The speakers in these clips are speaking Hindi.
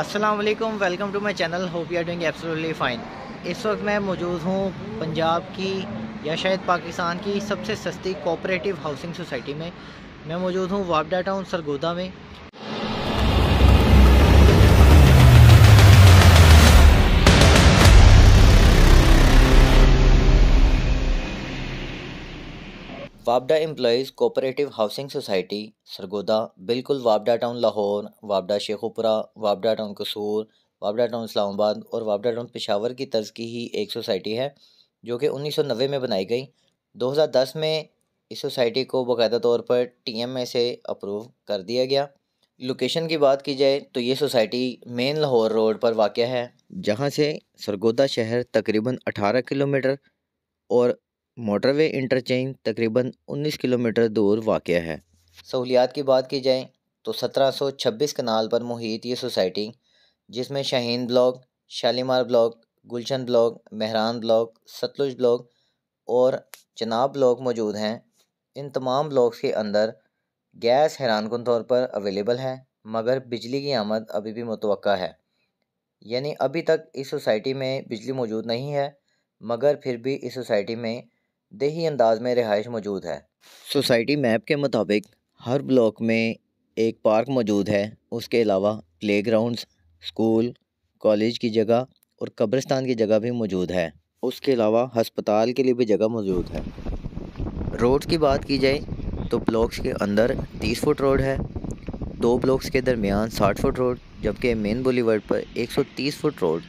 अस्सलाम वालेकुम welcome to my channel hope you are doing absolutely fine इस वक्त मैं मौजूद हूँ पंजाब की या शायद पाकिस्तान की सबसे सस्ती कोऑपरेटिव हाउसिंग सोसाइटी में मैं मौजूद हूँ वापडा टाउन सरगोदा में وابڈا এমপ্লয়یز কো-অপারেটিভ হাউজিং সোসাইটি সরগোদা بالکل واپڈا town Lahore واپڈا شیخوપરા واپڈا town কাসুর واپڈا town Islamabad আর واپڈا টাউন Peshawar কি তзкиহি এক সোসাইটি হ্যায় জোকে 1990 মে বনাই গয় 2010 মে ইস সোসাইটি কো বकायदा तौर पर टीएम मे से अप्रूव কর দিয়া গয়া লোকেশন কি বাত কি جائے তো ইয়ে সোসাইটি মেইন লাহোর রোড পর ওয়াকিয়া হ্যায় জহা সে সরগোদা শহর तकरीबन 18 কিলোমিটার আর मोटरवे इंटरचेंज तकरीबन 19 किलोमीटर दूर वाक़ है सहूलियात की बात की जाए तो 1726 कनाल पर मुहित ये सोसाइटी जिसमें Shaheen block Shalimar block Gulshan block Mehran block Sutlej block और चनाब ब्लॉक मौजूद हैं इन तमाम ब्लॉक्स के अंदर गैस हैरान कन तौर पर अवेलेबल है मगर बिजली की आमद अभी भी मुतव है यानी अभी तक इस सोसाइटी में बिजली मौजूद नहीं है मगर फिर भी इस सोसाइटी में देही अंदाज में रिहाइश मौजूद है सोसाइटी मैप के मुताबिक हर ब्लॉक में एक पार्क मौजूद है उसके अलावा प्ले ग्राउंडस स्कूल कॉलेज की जगह और कब्रिस्तान की जगह भी मौजूद है उसके अलावा हस्पताल के लिए भी जगह मौजूद है रोड की बात की जाए तो ब्लॉक्स के अंदर तीस फुट रोड है दो ब्लॉक्स के दरमियान साठ फुट रोड जबकि मेन बोलीवर्ड पर एक सौ तीस फुट रोड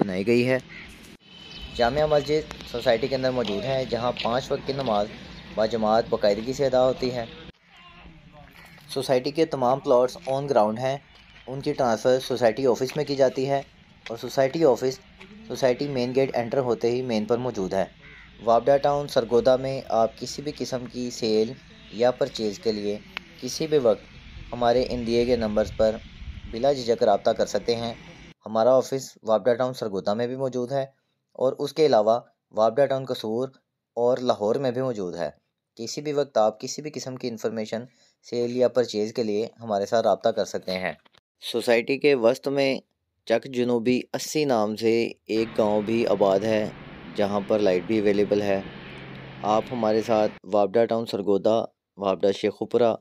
बनाई गई है जामिया मस्जिद सोसाइटी के अंदर मौजूद हैं जहाँ पाँच वक्त की नमाज बाजमात बाकायदगी से अदा होती है सोसाइटी के तमाम प्लाट्स ऑन ग्राउंड हैं उनकी ट्रांसफ़र सोसाइटी ऑफिस में की जाती है और society office society main gate enter होते ही मेन पर मौजूद है वापडा टाउन सरगोदा में आप किसी भी किस्म की सेल या परचेज़ के लिए किसी भी वक्त हमारे इन दिए गए नंबर्स पर बिला झिझक रबता कर सकते हैं हमारा ऑफिस वापडा टाउन सरगोदा में भी मौजूद है और उसके अलावा वाबडा टाउन कसूर और लाहौर में भी मौजूद है किसी भी वक्त आप किसी भी किस्म की इंफॉर्मेशन सेल या परचेज़ के लिए हमारे साथ रबता कर सकते हैं सोसाइटी के वस्त में चक जनूबी अस्सी नाम से एक गांव भी आबाद है जहां पर लाइट भी अवेलेबल है आप हमारे साथ वाबडा town Sargodha वाबडा Sheikhpura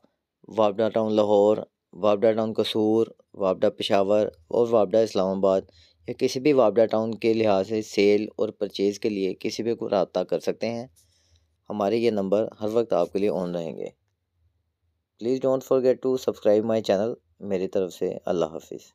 वाबडा town Lahore वाबडा town कसूर वाबडा पेशावर और वाबडा इस्लामाबाद या किसी भी वाबडा टाउन के लिहाज से सेल और परचेज़ के लिए किसी भी को रबता कर सकते हैं हमारे ये नंबर हर वक्त आपके लिए ऑन रहेंगे please don't forget to subscribe my channel मेरी तरफ से अल्लाह हाफिज़